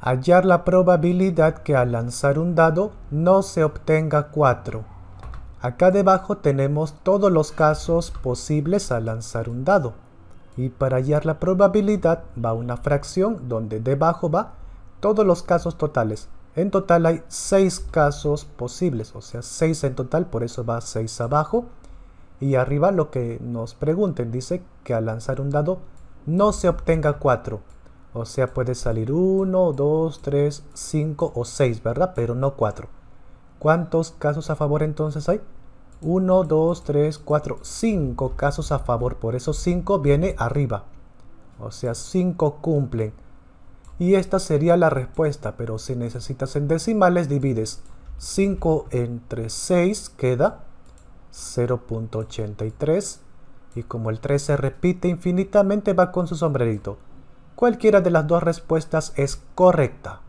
hallar la probabilidad que al lanzar un dado no se obtenga 4. Acá debajo tenemos todos los casos posibles al lanzar un dado. Y para hallar la probabilidad va una fracción donde debajo va todos los casos totales. En total hay 6 casos posibles, o sea 6 en total, por eso va 6 abajo. Y arriba lo que nos pregunten dice que al lanzar un dado no se obtenga 4. O sea, puede salir 1, 2, 3, 5 o 6, ¿verdad? Pero no 4. ¿Cuántos casos a favor entonces hay? 1, 2, 3, 4, 5 casos a favor. Por eso 5 viene arriba. O sea, 5 cumplen. Y esta sería la respuesta, pero si necesitas en decimales, divides 5 entre 6, queda 0.83. Y como el 3 se repite infinitamente, va con su sombrerito. Cualquiera de las dos respuestas es correcta.